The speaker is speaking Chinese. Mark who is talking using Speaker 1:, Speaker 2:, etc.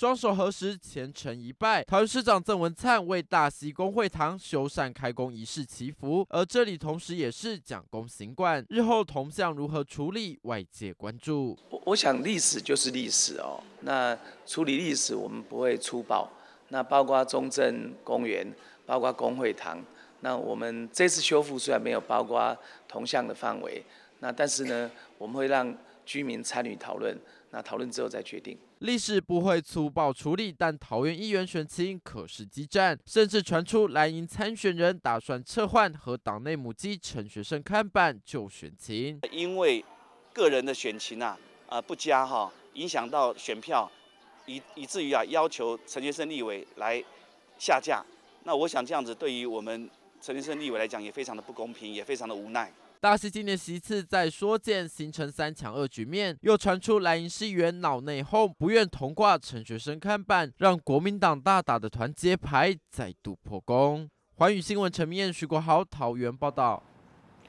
Speaker 1: 双手合十，虔诚一拜。桃园市长郑文灿为大溪工会堂修缮开工仪式祈福，而这里同时也是蒋公行馆，日后铜像如何处理，外界关注。我我想历
Speaker 2: 史就是历史哦，那处理历史我们不会粗暴，那包括中正公园，包括公会堂，那我们这次修复虽然没有包括铜像的范围，那但是呢，我们会让。居民参与讨论，那讨论之后再决定。
Speaker 1: 历史不会粗暴处理，但桃园议员选情可是激战，甚至传出蓝营参选人打算撤换和党内母鸡陈学生看板就选情。因
Speaker 3: 为个人的选情啊，啊不佳哈，影响到选票，以以至于啊要求陈学生立委来下架。那我想这样子对于我们陈学生立委来讲也非常的不公平，也非常的无奈。
Speaker 1: 大溪今年席次在缩减，形成三强二局面，又传出莱茵市员脑内讧，不愿同挂陈学生看板，让国民党大打的团结牌再度破功。环宇新闻，陈明燕、徐国豪、桃园报道。